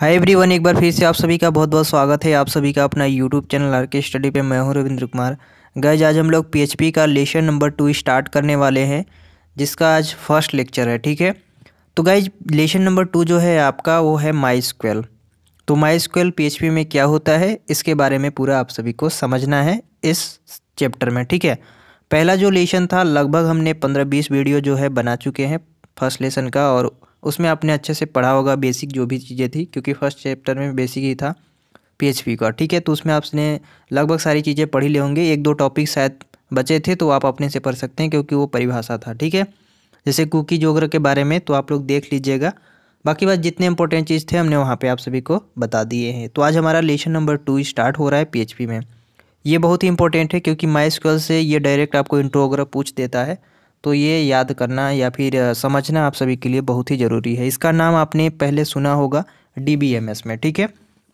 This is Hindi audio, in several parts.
हाय एवरीवन एक बार फिर से आप सभी का बहुत बहुत स्वागत है आप सभी का अपना YouTube channel R K study पे मैं हूँ रविंद्र कुमार गैज आज हम लोग पीएचपी का लेसन नंबर टू स्टार्ट करने वाले हैं जिसका आज फर्स्ट लेक्चर है ठीक है तो गैज लेसन नंबर टू जो है आपका वो है माई स्क्वेल तो माई स्क्वेल पी में क्या होता है इसके बारे में पूरा आप सभी को समझना है इस चैप्टर में ठीक है पहला जो लेसन था लगभग हमने पंद्रह बीस वीडियो जो है बना चुके हैं फर्स्ट लेसन का और उसमें आपने अच्छे से पढ़ा होगा बेसिक जो भी चीज़ें थी क्योंकि फर्स्ट चैप्टर में बेसिक ही था पीएचपी का ठीक है तो उसमें आपने लगभग सारी चीज़ें पढ़ी ले होंगे एक दो टॉपिक शायद बचे थे तो आप अपने से पढ़ सकते हैं क्योंकि वो परिभाषा था ठीक है जैसे कुकी जोग्र के बारे में तो आप लोग देख लीजिएगा बाकी बात जितने इंपॉर्टेंट चीज़ थे हमने वहाँ पे आप सभी को बता दिए हैं तो आज हमारा लेशन नंबर टू स्टार्ट हो रहा है पीएचपी में ये बहुत ही इंपॉर्टेंट है क्योंकि माई से ये डायरेक्ट आपको इंट्रो वगैरह पूछ देता है तो ये याद करना या फिर समझना आप सभी के लिए बहुत ही ज़रूरी है इसका नाम आपने पहले सुना होगा डी में ठीक है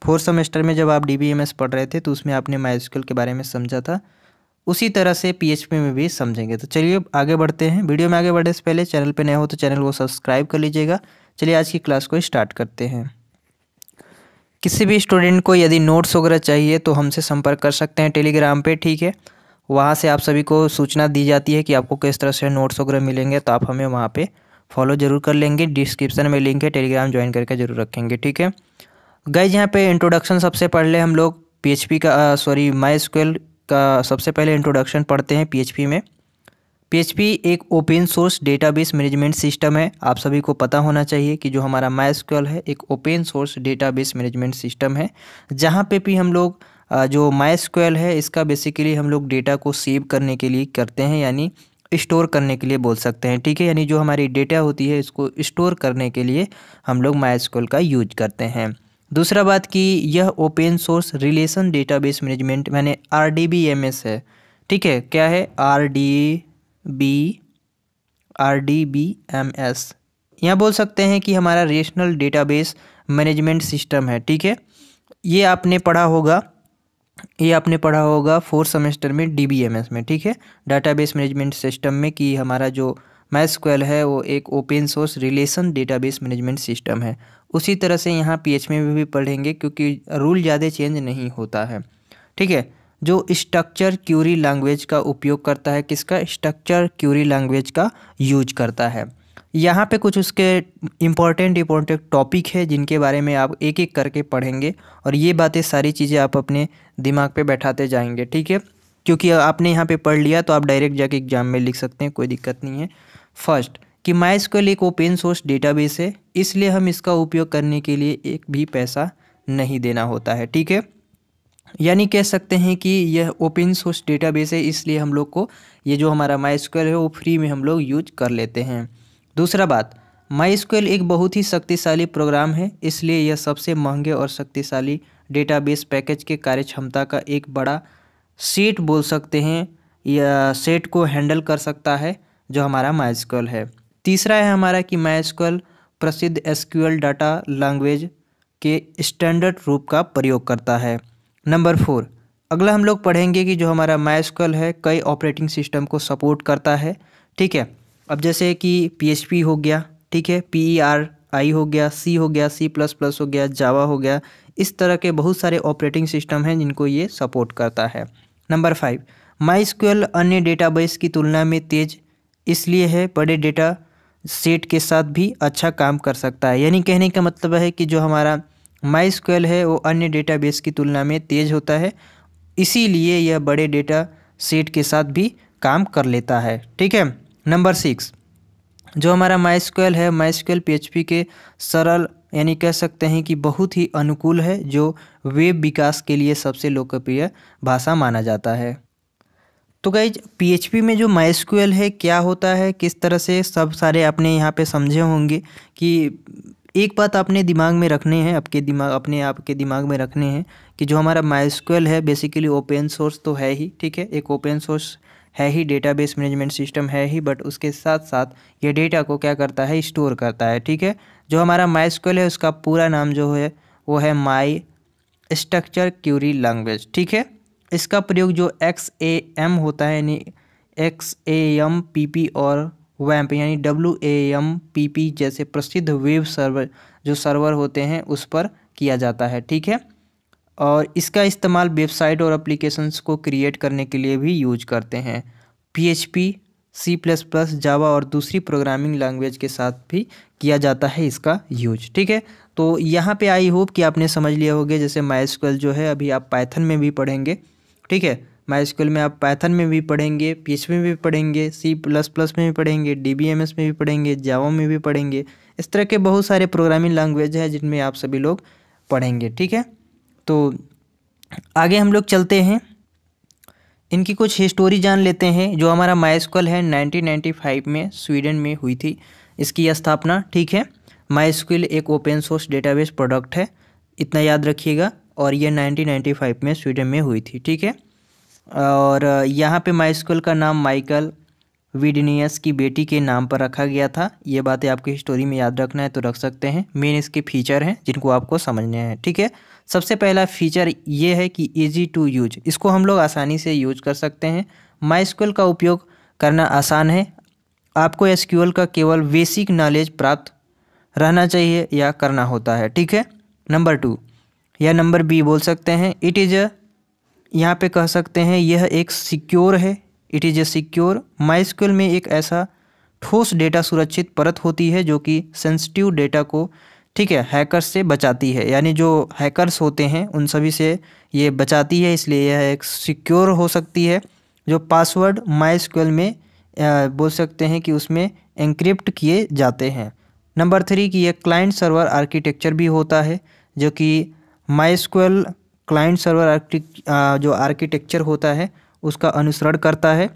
फोर्थ सेमेस्टर में जब आप डी पढ़ रहे थे तो उसमें आपने माइस्कल के बारे में समझा था उसी तरह से पीएचपी में भी समझेंगे तो चलिए आगे बढ़ते हैं वीडियो में आगे बढ़ने से पहले चैनल पर नए हो तो चैनल को सब्सक्राइब कर लीजिएगा चलिए आज की क्लास को स्टार्ट करते हैं किसी भी स्टूडेंट को यदि नोट्स वगैरह चाहिए तो हमसे संपर्क कर सकते हैं टेलीग्राम पे ठीक है वहाँ से आप सभी को सूचना दी जाती है कि आपको किस तरह से नोट्स वगैरह मिलेंगे तो आप हमें वहाँ पर फॉलो जरूर कर लेंगे डिस्क्रिप्शन में लिंक है टेलीग्राम ज्वाइन करके जरूर रखेंगे ठीक है गाइज यहाँ पे इंट्रोडक्शन सबसे पहले हम लोग पीएचपी का सॉरी माई का सबसे पहले इंट्रोडक्शन पढ़ते हैं पी में पी एक open source data management system है आप सभी को पता होना चाहिए कि जो हमारा माई है एक open source data management system है जहाँ पर भी हम लोग जो माई स्क्वेल है इसका बेसिकली हम लोग डेटा को सेव करने के लिए करते हैं यानी स्टोर करने के लिए बोल सकते हैं ठीक है यानी जो हमारी डेटा होती है इसको स्टोर करने के लिए हम लोग माई स्क्वेल का यूज करते हैं दूसरा बात कि यह open source relation database management मैंने R D B M S है ठीक है क्या है R D B R D B M S यहाँ बोल सकते हैं कि हमारा रेशनल डेटाबेस मैनेजमेंट सिस्टम है ठीक है ये आपने पढ़ा होगा ये आपने पढ़ा होगा फोर्थ सेमेस्टर में एस में ठीक है डाटाबेस मैनेजमेंट सिस्टम में कि हमारा जो मैथस्क्वेल है वो एक open source relation database management system है उसी तरह से यहाँ एच में भी पढ़ेंगे क्योंकि रूल ज़्यादा चेंज नहीं होता है ठीक है जो स्ट्रक्चर क्यूरी लैंग्वेज का उपयोग करता है किसका स्ट्रक्चर क्यूरी लैंग्वेज का यूज करता है यहाँ पे कुछ उसके इम्पोर्टेंट इम्पोर्टेंट टॉपिक है जिनके बारे में आप एक एक करके पढ़ेंगे और ये बातें सारी चीज़ें आप अपने दिमाग पे बैठाते जाएंगे ठीक है क्योंकि आपने यहाँ पे पढ़ लिया तो आप डायरेक्ट जाके एग्जाम में लिख सकते हैं कोई दिक्कत नहीं है फर्स्ट कि माइस्कल एक ओपन सोर्स डेटाबेस है इसलिए हम इसका उपयोग करने के लिए एक भी पैसा नहीं देना होता है ठीक है यानी कह सकते हैं कि यह ओपन सोर्स डेटाबेस है इसलिए हम लोग को ये जो हमारा माइस्कल है वो फ्री में हम लोग यूज कर लेते हैं दूसरा बात माई स्क्वेल एक बहुत ही शक्तिशाली प्रोग्राम है इसलिए यह सबसे महंगे और शक्तिशाली डेटाबेस पैकेज के कार्य क्षमता का एक बड़ा सेट बोल सकते हैं या सेट को हैंडल कर सकता है जो हमारा माइस्क्वल है तीसरा है हमारा कि माइस्क्वल प्रसिद्ध एसक्यूएल डाटा लैंग्वेज के स्टैंडर्ड रूप का प्रयोग करता है नंबर फोर अगला हम लोग पढ़ेंगे कि जो हमारा माइस्क्वल है कई ऑपरेटिंग सिस्टम को सपोर्ट करता है ठीक है अब जैसे कि पी हो गया ठीक है पी आर आई हो गया सी हो गया सी प्लस प्लस हो गया जावा हो गया इस तरह के बहुत सारे ऑपरेटिंग सिस्टम हैं जिनको ये सपोर्ट करता है नंबर फाइव माई स्क्यूएल अन्य डेटाबेस की तुलना में तेज इसलिए है बड़े डेटा सेट के साथ भी अच्छा काम कर सकता है यानी कहने का मतलब है कि जो हमारा माई है वो अन्य डेटाबेस की तुलना में तेज़ होता है इसीलिए यह बड़े डेटा सेट के साथ भी काम कर लेता है ठीक है नंबर सिक्स जो हमारा माइस्क्वेल है माइस्क्वेल पीएचपी के सरल यानी कह सकते हैं कि बहुत ही अनुकूल है जो वेब विकास के लिए सबसे लोकप्रिय भाषा माना जाता है तो गई पीएचपी में जो माइस्क्यूएल है क्या होता है किस तरह से सब सारे आपने यहाँ पे समझे होंगे कि एक बात अपने दिमाग में रखने हैं आपके दिमाग अपने आप के दिमाग में रखने हैं कि जो हमारा माइस्क्यूएल है बेसिकली ओपन सोर्स तो है ही ठीक है एक ओपन सोर्स है ही डेटाबेस मैनेजमेंट सिस्टम है ही बट उसके साथ साथ ये डेटा को क्या करता है स्टोर करता है ठीक है जो हमारा माइस्क्यूएल है उसका पूरा नाम जो है वो है माई स्ट्रक्चर क्यूरी लैंग्वेज ठीक है इसका प्रयोग जो एक्स ए एम होता है यानी X A M P P और वैम्प यानी W A M P P जैसे प्रसिद्ध वेब सर्वर जो सर्वर होते हैं उस पर किया जाता है ठीक है और इसका इस्तेमाल वेबसाइट और एप्लीकेशंस को क्रिएट करने के लिए भी यूज करते हैं P C plus plus Java और दूसरी प्रोग्रामिंग लैंग्वेज के साथ भी किया जाता है इसका यूज ठीक है तो यहाँ पे आई होप कि आपने समझ लिया होगा जैसे माइस्क्वल जो है अभी आप पाइथन में भी पढ़ेंगे ठीक है माइस्क्वल में आप पाइथन में भी पढ़ेंगे पी में भी पढ़ेंगे सी प्लस प्लस में भी पढ़ेंगे डी में भी पढ़ेंगे जावा में भी पढ़ेंगे इस तरह के बहुत सारे प्रोग्रामिंग लैंग्वेज हैं जिनमें आप सभी लोग पढ़ेंगे ठीक है तो आगे हम लोग चलते हैं इनकी कुछ हिस्टोरी जान लेते हैं जो हमारा माइस्कल है 1995 में स्वीडन में हुई थी इसकी स्थापना ठीक है माइस्कल एक ओपन सोर्स डेटाबेस प्रोडक्ट है इतना याद रखिएगा और ये 1995 में स्वीडन में हुई थी ठीक है और यहाँ पे माइस्कल का नाम माइकल विडनियस की बेटी के नाम पर रखा गया था ये बातें आपकी हिस्टोरी में याद रखना है तो रख सकते हैं मेन इसके फीचर हैं जिनको आपको समझने हैं ठीक है सबसे पहला फीचर ये है कि ईजी टू यूज इसको हम लोग आसानी से यूज कर सकते हैं माई का उपयोग करना आसान है आपको एस का केवल बेसिक नॉलेज प्राप्त रहना चाहिए या करना होता है ठीक है नंबर टू या नंबर बी बोल सकते हैं इट इज़ अ यहाँ पे कह सकते हैं यह एक सिक्योर है it is a secure MySQL में एक ऐसा ठोस डेटा सुरक्षित परत होती है जो कि सेंसिटिव डेटा को ठीक है हैकर्स से बचाती है यानी जो हैकर्स होते हैं उन सभी से ये बचाती है इसलिए यह एक सिक्योर हो सकती है जो पासवर्ड माई में बोल सकते हैं कि उसमें इंक्रिप्ट किए जाते हैं नंबर थ्री कि यह क्लाइंट सर्वर आर्किटेक्चर भी होता है जो कि माई क्लाइंट सर्वर जो आर्किटेक्चर होता है उसका अनुसरण करता है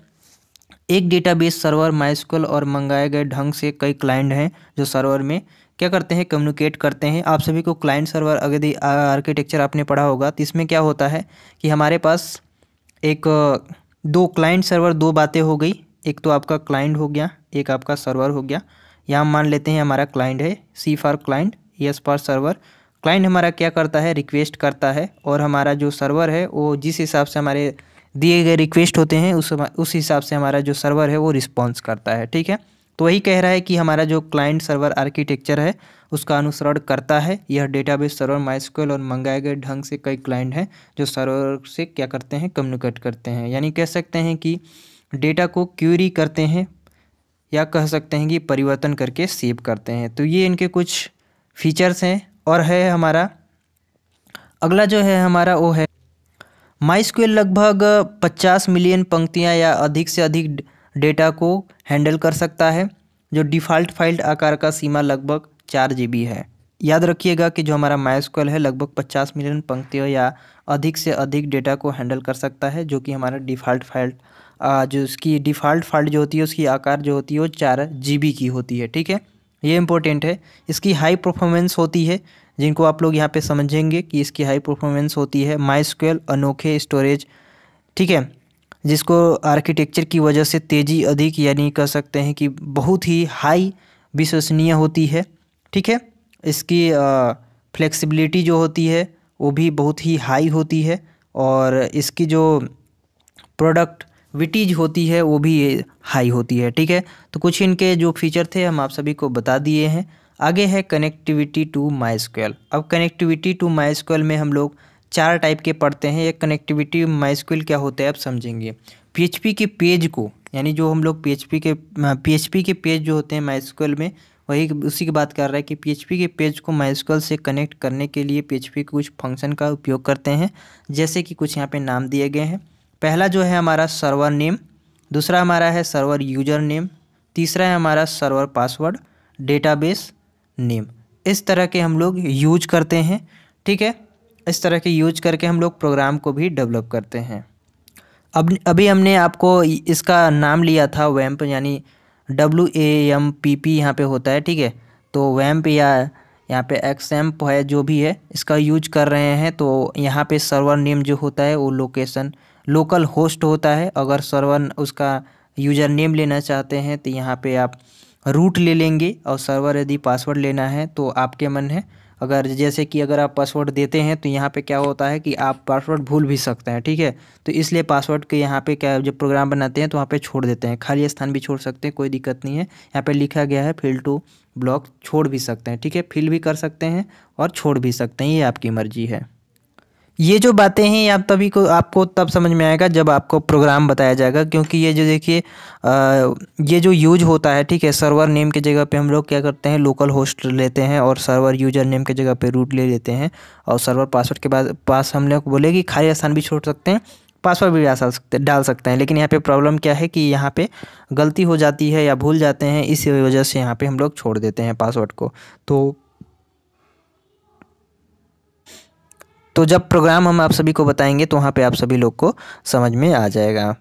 एक डेटाबेस सर्वर माइस्क्यूएल और मंगाए गए ढंग से कई क्लाइंट हैं जो सर्वर में क्या करते हैं कम्युनिकेट करते हैं आप सभी को क्लाइंट सर्वर अगर आर्किटेक्चर आपने पढ़ा होगा तो इसमें क्या होता है कि हमारे पास एक दो क्लाइंट सर्वर दो बातें हो गई एक तो आपका क्लाइंट हो गया एक आपका सर्वर हो गया यहाँ मान लेते हैं हमारा क्लाइंट है C for client S for server client हमारा क्या करता है रिक्वेस्ट करता है और हमारा जो सर्वर है वो जिस हिसाब से हमारे दिए गए रिक्वेस्ट होते हैं उस उस हिसाब से हमारा जो सर्वर है वो रिस्पॉन्स करता है ठीक है तो वही कह रहा है कि हमारा जो क्लाइंट सर्वर आर्किटेक्चर है उसका अनुसरण करता है यह डेटाबेस सर्वर माइस्कोल और मंगाए गए ढंग से कई क्लाइंट हैं जो सर्वर से क्या करते हैं कम्युनिकेट करते हैं यानी कह सकते हैं कि डेटा को क्यूरी करते हैं या कह सकते हैं कि परिवर्तन करके सेव करते हैं तो ये इनके कुछ फीचर्स हैं और है हमारा अगला जो है हमारा वो है माइस्कोल लगभग पचास मिलियन पंक्तियाँ या अधिक से अधिक डेटा को हैंडल कर सकता है जो डिफ़ॉल्ट फाइल आकार का सीमा लगभग चार जी है याद रखिएगा कि जो हमारा माइस्क्वल है लगभग 50 मिलियन पंक्तियों या अधिक से अधिक डेटा को हैंडल कर सकता है जो कि हमारा डिफ़ॉल्ट फाइल जो उसकी डिफ़ॉल्ट फाइल जो होती है उसकी आकार जो होती है वो चार जी की होती है ठीक है ये इंपॉर्टेंट है इसकी हाई परफॉर्मेंस होती है जिनको आप लोग यहाँ पे समझेंगे कि इसकी हाई परफॉर्मेंस होती है माइस्क्वेल अनोखे स्टोरेज ठीक है जिसको आर्किटेक्चर की वजह से तेज़ी अधिक यानी कह सकते हैं कि बहुत ही हाई विश्वसनीय होती है ठीक है इसकी फ्लेक्सिबिलिटी जो होती है वो भी बहुत ही हाई होती है और इसकी जो प्रोडक्ट विटीज होती है वो भी हाई होती है ठीक है तो कुछ इनके जो फीचर थे हम आप सभी को बता दिए हैं आगे है कनेक्टिविटी टू माई स्क्वेल अब कनेक्टिविटी टू माई स्क्वेल में हम लोग चार टाइप के पढ़ते हैं एक कनेक्टिविटी माइस्क्यूल क्या होता है आप समझेंगे पी के पेज को यानी जो हम लोग पी के पी हाँ, के पेज जो होते हैं माइस्क्यूल में वही उसी की बात कर रहा है कि पी के पेज को माइस्क्यूल से कनेक्ट करने के लिए पी के कुछ फंक्शन का उपयोग करते हैं जैसे कि कुछ यहाँ पर नाम दिए गए हैं पहला जो है हमारा सर्वर नेम दूसरा हमारा है सर्वर यूजर नेम तीसरा है हमारा सर्वर पासवर्ड डेटाबेस नेम इस तरह के हम लोग यूज करते हैं ठीक है इस तरह के यूज करके हम लोग प्रोग्राम को भी डेवलप करते हैं अब अभी हमने आपको इसका नाम लिया था वैम्प यानी W A M P P यहाँ पर होता है ठीक है तो वैम्प या यहाँ पे एक्स एम्प है जो भी है इसका यूज कर रहे हैं तो यहाँ पे सर्वर नेम जो होता है वो लोकेशन लोकल होस्ट होता है अगर सर्वर उसका यूजर नेम लेना चाहते हैं तो यहाँ पे आप रूट ले लेंगे और सर्वर यदि पासवर्ड लेना है तो आपके मन है अगर जैसे कि अगर आप पासवर्ड देते हैं तो यहाँ पे क्या होता है कि आप पासवर्ड भूल भी सकते हैं ठीक है तो इसलिए पासवर्ड के यहाँ पे क्या जब प्रोग्राम बनाते हैं तो वहाँ पे छोड़ देते हैं खाली स्थान भी छोड़ सकते हैं कोई दिक्कत नहीं है यहाँ पे लिखा गया है फिल टू ब्लॉक छोड़ भी सकते हैं ठीक है फिल भी कर सकते हैं और छोड़ भी सकते हैं ये आपकी मर्जी है ये जो बातें हैं आप तभी को आपको तब समझ में आएगा जब आपको प्रोग्राम बताया जाएगा क्योंकि ये जो देखिए ये जो यूज होता है ठीक है सर्वर नेम के जगह पे हम लोग क्या करते हैं लोकल होस्ट लेते हैं और सर्वर यूजर नेम के जगह पे रूट ले लेते हैं और सर्वर पासवर्ड के बाद पास हम लोग बोले कि खाली स्थान भी छोड़ सकते हैं पासवर्ड भी डाल सकते डाल सकते हैं लेकिन यहाँ पर प्रॉब्लम क्या है कि यहाँ पर गलती हो जाती है या भूल जाते हैं इसी वजह से यहाँ पर हम लोग छोड़ देते हैं पासवर्ड को तो तो जब प्रोग्राम हम आप सभी को बताएंगे तो वहाँ पे आप सभी लोग को समझ में आ जाएगा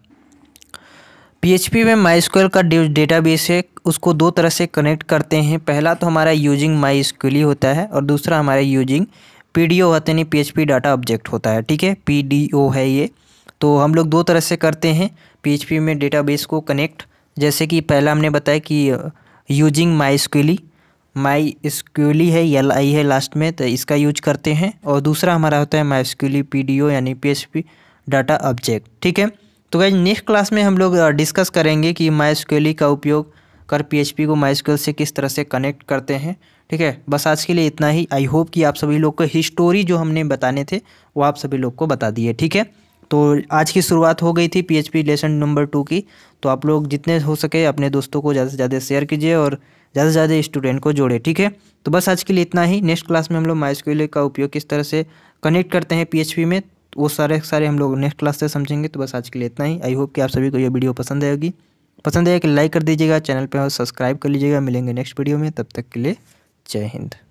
पीएचपी में माई का डेटाबेस है उसको दो तरह से कनेक्ट करते हैं पहला तो हमारा यूजिंग माई ही होता है और दूसरा हमारा यूजिंग पी डी ओ होता है पी डाटा ऑब्जेक्ट होता है ठीक है पी डी ओ है ये तो हम लोग दो तरह से करते हैं पी में डेटाबेस को कनेक्ट जैसे कि पहला हमने बताया कि यूजिंग uh, माई माई स्क्यूली है यल आई है लास्ट में तो इसका यूज करते हैं और दूसरा हमारा होता है माई स्क्यूली पी डी ओ यानी P H P data object ठीक है तो गाइज नेक्स्ट क्लास में हम लोग डिस्कस uh, करेंगे कि माई स्क्यूली का उपयोग कर पी को माई स्क्यूल से किस तरह से कनेक्ट करते हैं ठीक है बस आज के लिए इतना ही आई होप कि आप सभी लोग को हिस्टोरी जो हमने बताने थे वो आप सभी लोग को बता दिए ठीक है तो आज की शुरुआत हो गई थी पीएचपी लेसन नंबर टू की तो आप लोग जितने हो सके अपने दोस्तों को ज़्यादा से ज़्यादा शेयर कीजिए और ज़्यादा से ज़्यादा स्टूडेंट को जोड़े ठीक है तो बस आज के लिए इतना ही नेक्स्ट क्लास में हम लोग माइस्क्यूल का उपयोग किस तरह से कनेक्ट करते हैं पी में वो सारे सारे हम लोग नेक्स्ट क्लास से समझेंगे तो बस आज के लिए इतना ही आई होप कि आप सभी को यह वीडियो पसंद आएगी पसंद आएगा कि लाइक कर दीजिएगा चैनल पर सब्सक्राइब कर लीजिएगा मिलेंगे नेक्स्ट वीडियो में तब तक के लिए जय हिंद